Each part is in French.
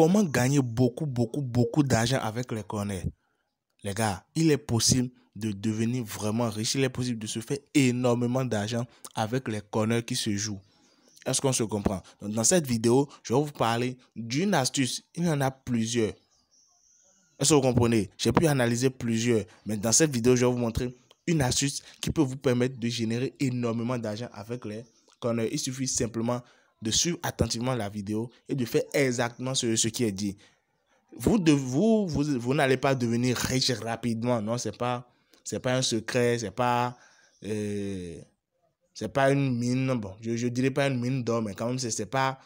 Comment gagner beaucoup, beaucoup, beaucoup d'argent avec les cornets Les gars, il est possible de devenir vraiment riche. Il est possible de se faire énormément d'argent avec les corners qui se jouent. Est-ce qu'on se comprend Dans cette vidéo, je vais vous parler d'une astuce. Il y en a plusieurs. Est-ce que vous comprenez J'ai pu analyser plusieurs. Mais dans cette vidéo, je vais vous montrer une astuce qui peut vous permettre de générer énormément d'argent avec les corners. Il suffit simplement de suivre attentivement la vidéo et de faire exactement ce, qui est dit. Vous, de, vous, vous, n'allez pas devenir riche rapidement, non, c'est pas, c'est pas un secret, c'est pas, euh, c'est pas une mine, bon, je, ne dirais pas une mine d'or, mais quand même, c'est, c'est pas,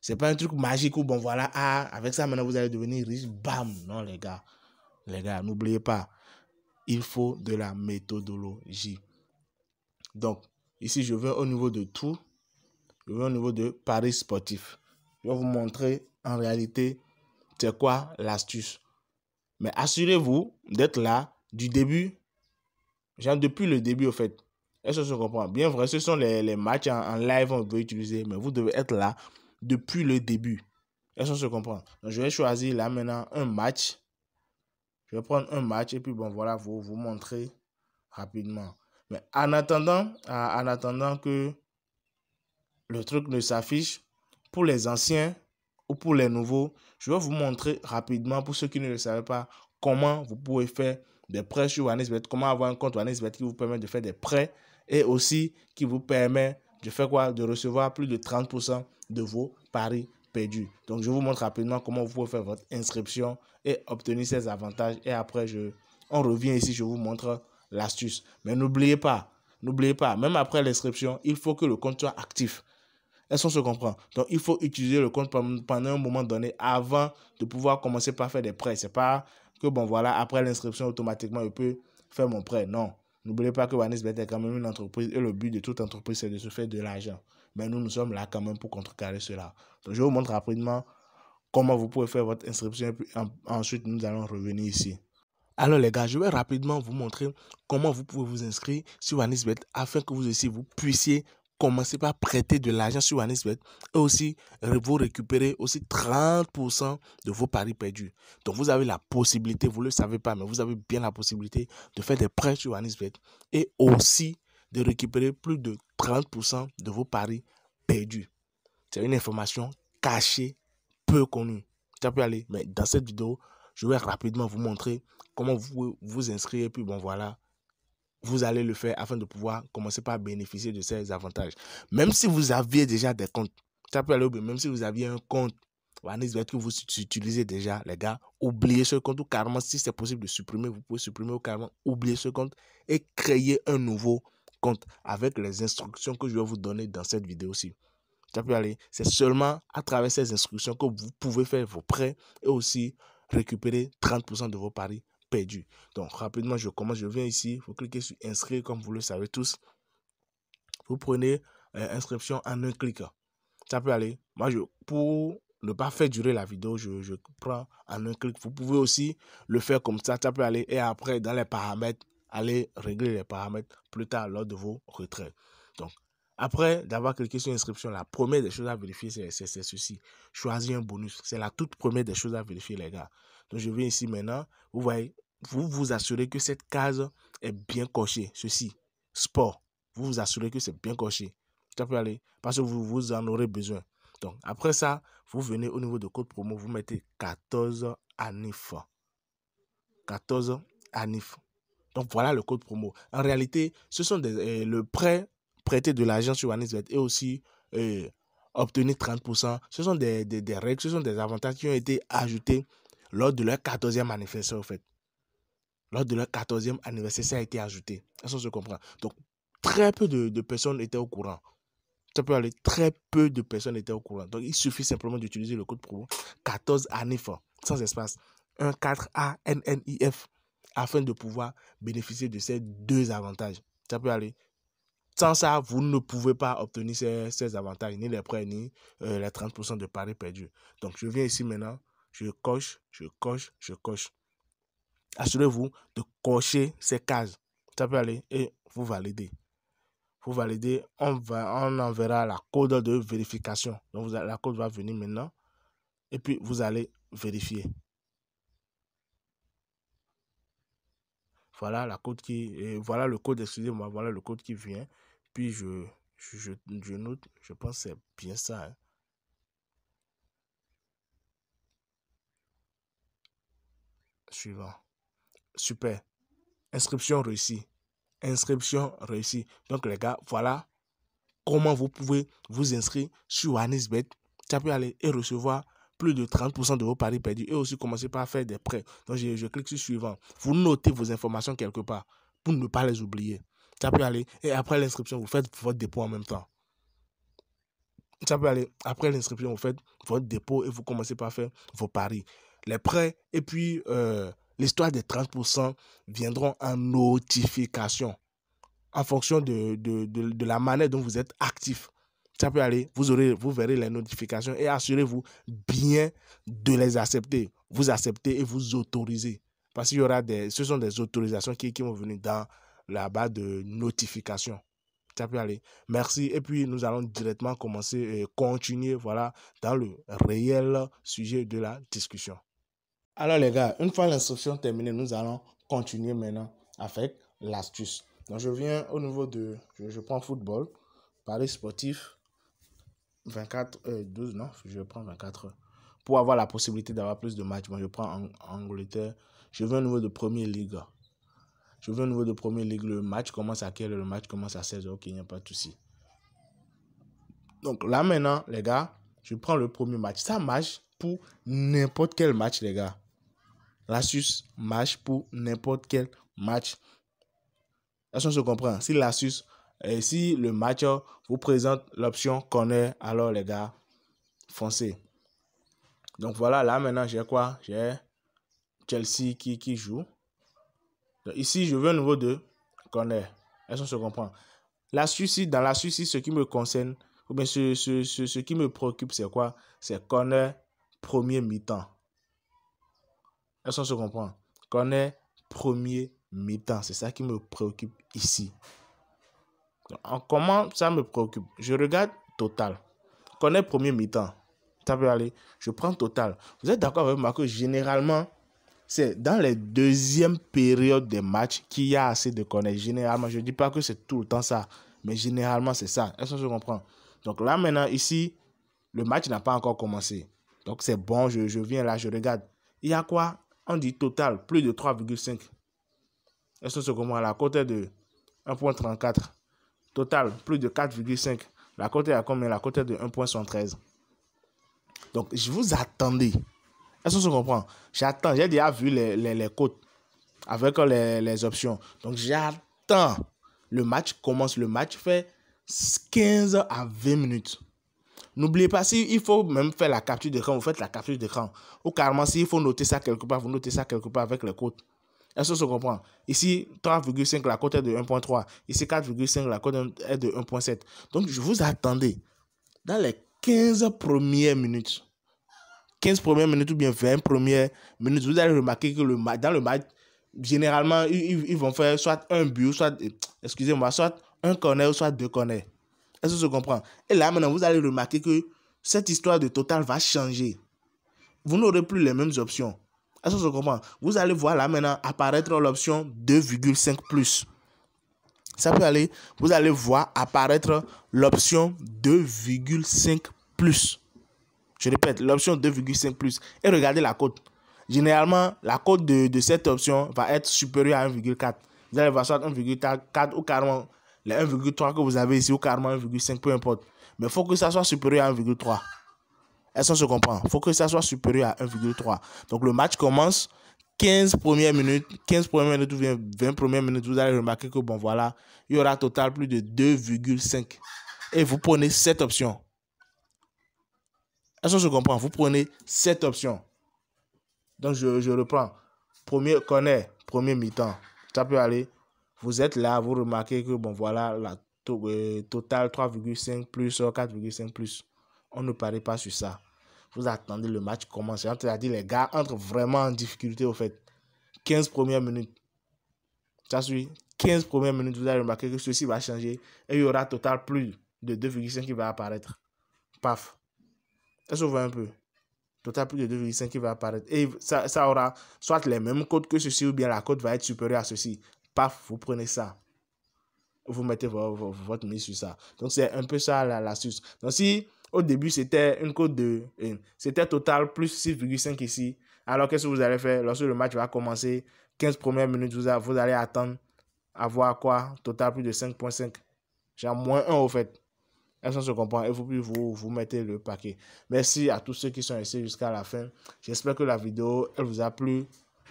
c'est pas un truc magique où, bon, voilà, ah, avec ça, maintenant, vous allez devenir riche, bam, non, les gars, les gars, n'oubliez pas, il faut de la méthodologie. Donc, ici, je vais au niveau de tout, au niveau de Paris sportif. Je vais vous montrer en réalité c'est quoi l'astuce. Mais assurez-vous d'être là du début, genre depuis le début au fait. Est-ce que se comprend? Bien vrai, ce sont les, les matchs en, live qu'on peut utiliser, mais vous devez être là depuis le début. Est-ce qu'on se comprend Donc, je vais choisir là maintenant un match. Je vais prendre un match et puis bon voilà, vous vous montrer rapidement. Mais en attendant, en attendant que le truc ne s'affiche pour les anciens ou pour les nouveaux. Je vais vous montrer rapidement, pour ceux qui ne le savent pas, comment vous pouvez faire des prêts sur OneSbet, comment avoir un compte WanisBet qui vous permet de faire des prêts et aussi qui vous permet de faire quoi De recevoir plus de 30% de vos paris perdus. Donc, je vous montre rapidement comment vous pouvez faire votre inscription et obtenir ces avantages. Et après, je, on revient ici, je vous montre l'astuce. Mais n'oubliez pas, n'oubliez pas, même après l'inscription, il faut que le compte soit actif. Est-ce qu'on se comprend Donc, il faut utiliser le compte pendant un moment donné avant de pouvoir commencer par faire des prêts. C'est pas que, bon, voilà, après l'inscription, automatiquement, je peux faire mon prêt. Non. N'oubliez pas que WanisBet est quand même une entreprise et le but de toute entreprise, c'est de se faire de l'argent. Mais nous, nous sommes là quand même pour contrecarrer cela. Donc, je vous montre rapidement comment vous pouvez faire votre inscription. Et puis, ensuite, nous allons revenir ici. Alors les gars, je vais rapidement vous montrer comment vous pouvez vous inscrire sur Vanisbet afin que vous aussi vous puissiez commencez par prêter de l'argent sur Anisbet et aussi vous récupérez aussi 30% de vos paris perdus. Donc vous avez la possibilité, vous ne le savez pas, mais vous avez bien la possibilité de faire des prêts sur Anisbet et aussi de récupérer plus de 30% de vos paris perdus. C'est une information cachée, peu connue. Ça peut aller, mais dans cette vidéo, je vais rapidement vous montrer comment vous vous inscrire. Puis bon, voilà, vous allez le faire afin de pouvoir commencer par bénéficier de ces avantages. Même si vous aviez déjà des comptes, même si vous aviez un compte que vous utilisez déjà, les gars, oubliez ce compte ou carrément, si c'est possible de supprimer, vous pouvez supprimer ou carrément oublier ce compte et créer un nouveau compte avec les instructions que je vais vous donner dans cette vidéo-ci. peut aller. C'est seulement à travers ces instructions que vous pouvez faire vos prêts et aussi récupérer 30% de vos paris perdu. Donc rapidement, je commence, je viens ici, vous cliquez sur inscrire comme vous le savez tous. Vous prenez euh, inscription en un clic. Ça peut aller. Moi, je, pour ne pas faire durer la vidéo, je, je, prends en un clic. Vous pouvez aussi le faire comme ça, ça peut aller. Et après, dans les paramètres, allez régler les paramètres plus tard lors de vos retraits. Donc, après d'avoir cliqué sur inscription, la première des choses à vérifier, c'est ceci. Choisir un bonus. C'est la toute première des choses à vérifier, les gars. Donc, je viens ici maintenant. Vous voyez, vous vous assurez que cette case est bien cochée. Ceci, sport. Vous vous assurez que c'est bien coché. Ça peut aller parce que vous, vous en aurez besoin. Donc, après ça, vous venez au niveau de code promo, vous mettez 14 ANIF. 14 ANIF. Donc, voilà le code promo. En réalité, ce sont euh, le prêt prêté de l'agent sur ANIF et aussi euh, obtenir 30%. Ce sont des, règles, ce sont des avantages qui ont été ajoutés lors de leur 14e manifesteur, en fait lors de leur 14e anniversaire, ça a été ajouté. Ça, ce se comprend Donc, très peu de, personnes étaient au courant. Ça peut aller, très peu de personnes étaient au courant. Donc, il suffit simplement d'utiliser le code promo 14 fort. sans espace, 4, A, N, N, I, F. afin de pouvoir bénéficier de ces deux avantages. Ça peut aller. Sans ça, vous ne pouvez pas obtenir ces, avantages, ni les prêts, ni euh, les 30% de paris perdus. Donc, je viens ici maintenant, je coche, je coche, je coche assurez-vous de cocher ces cases. Ça peut aller et vous validez. Vous validez, on, va, on enverra la code de vérification. Donc, vous, la code va venir maintenant. Et puis, vous allez vérifier. Voilà la code qui... voilà le code, excusez-moi, voilà le code qui vient. Puis, je, note, je pense que c'est bien ça. Hein. Suivant. Super. Inscription réussie. Inscription réussie. Donc les gars, voilà comment vous pouvez vous inscrire sur tu as pu aller et recevoir plus de 30% de vos paris perdus et aussi commencer par faire des prêts. Donc je, clique sur suivant. Vous notez vos informations quelque part pour ne pas les oublier. as pu aller et après l'inscription, vous faites votre dépôt en même temps as pu aller. Après l'inscription, vous faites votre dépôt et vous commencez par faire vos paris. Les prêts et puis euh, l'histoire des 30% viendront en notification en fonction de, la manière dont vous êtes actif. Ça peut aller, vous, aurez, vous verrez les notifications et assurez-vous bien de les accepter. Vous acceptez et vous autorisez. Parce qu'il y aura des, ce sont des autorisations qui, qui vont venir dans la barre de notification. Ça peut aller. Merci. Et puis, nous allons directement commencer et continuer, voilà, dans le réel sujet de la discussion. Alors les gars, une fois l'instruction terminée, nous allons continuer maintenant avec l'astuce. Donc je viens au niveau de, je, prends football, Paris sportif, 24, 12, non, je prends 24 heures. Pour avoir la possibilité d'avoir plus de matchs, moi je prends Angleterre, je veux au niveau de Premier League. Je veux au niveau de Premier League, le match commence à quelle heure, le match commence à 16 h ok, il n'y a pas de souci. Donc là maintenant, les gars, je prends le premier match. Ça marche pour n'importe quel match, les gars. L'astuce match pour n'importe quel match. Est-ce qu'on se comprend Si l'astuce, et euh, si le match vous présente l'option corner, alors les gars, foncez. Donc voilà, là maintenant j'ai quoi J'ai Chelsea qui, qui joue. ici, je veux un nouveau 2 corner. Est-ce qu'on se comprend Suisse, dans Suisse, ce qui me concerne, ou bien ce, qui me préoccupe, c'est quoi C'est corner premier mi-temps. Est-ce qu'on se comprend Qu'on est premier mi-temps. C'est ça qui me préoccupe ici. comment ça me préoccupe Je regarde total. Qu'on est premier mi-temps. Ça peut aller. Je prends total. Vous êtes d'accord avec moi que généralement, c'est dans les deuxièmes périodes des matchs qu'il y a assez de connaître. Généralement, je ne dis pas que c'est tout le temps ça, mais généralement, c'est ça. Est-ce qu'on se comprend Donc là, maintenant, ici, le match n'a pas encore commencé. Donc c'est bon, je, je, viens là, je regarde. Il y a quoi on dit total, plus de 3,5. est ce que comprenez la cote est de 1,34. Total, plus de 4,5. La cote est à combien La cote est de 1.73. Donc, je vous attendais. Est-ce que se comprend J'attends. J'ai déjà vu les, côtes avec les, les options. Donc, j'attends. Le match commence. Le match fait 15 à 20 minutes. N'oubliez pas, s'il il faut même faire la capture d'écran, vous faites la capture d'écran. Ou carrément, s'il faut noter ça quelque part, vous notez ça quelque part avec les côtes Est-ce ça se comprend Ici, 3,5, la côte est de 1,3. Ici, 4,5, la côte est de 1,7. Donc, je vous attendais dans les 15 premières minutes. 15 premières minutes ou bien 20 premières minutes, vous allez remarquer que le dans le match, généralement, ils, ils vont faire soit un but, soit, excusez-moi, soit un corner, soit deux corners. Est-ce que se comprend Et là, maintenant, vous allez remarquer que cette histoire de Total va changer. Vous n'aurez plus les mêmes options. Est-ce que se comprend Vous allez voir là maintenant apparaître l'option 2,5 Ça peut aller. Vous allez voir apparaître l'option 2,5 Je répète, l'option 2,5 Et regardez la cote. Généralement, la cote de, cette option va être supérieure à 1,4. Vous allez voir soit 1,4 ou 40 les 1,3 que vous avez ici ou carrément 1,5, peu importe. Mais il faut que ça soit supérieur à 1,3. Est-ce qu'on se comprend Il faut que ça soit supérieur à 1,3. Donc le match commence 15 premières minutes, 15 premières minutes ou 20 premières minutes, vous allez remarquer que bon voilà, il y aura total plus de 2,5. Et vous prenez cette option. Est-ce qu'on se comprend Vous prenez cette option. Donc je, je reprends. Premier corner, premier mi-temps. Ça peut aller vous êtes là, vous remarquez que, bon, voilà, la euh, total 3,5 plus 4,5 euh, plus. On ne parle pas sur ça. Vous attendez le match commence. C'est-à-dire, les gars entrent vraiment en difficulté, au fait. 15 premières minutes. Ça suit. 15 premières minutes, vous allez remarquer que ceci va changer et il y aura total plus de 2,5 qui va apparaître. Paf. Ça se voit un peu Total plus de 2,5 qui va apparaître. Et ça, ça aura soit les mêmes codes que ceci ou bien la cote va être supérieure à ceci paf, vous prenez ça. Vous mettez votre mise sur ça. Donc, c'est un peu ça la La Donc, si au début, c'était une cote de... Eh, c'était total plus 6,5 ici. Alors, qu'est-ce que vous allez faire lorsque le match va commencer 15 premières minutes, vous, allez attendre avoir quoi Total plus de 5,5. Genre moins 1 au fait. Elles sont se comprend Et vous, vous, vous mettez le paquet. Merci à tous ceux qui sont restés jusqu'à la fin. J'espère que la vidéo, elle vous a plu.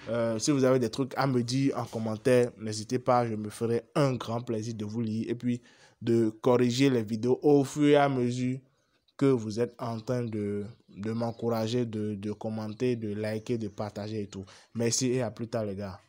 Euh, si vous avez des trucs à me dire en commentaire, n'hésitez pas, je me ferai un grand plaisir de vous lire et puis de corriger les vidéos au fur et à mesure que vous êtes en train de, m'encourager, de, de commenter, de liker, de partager et tout. Merci et à plus tard les gars.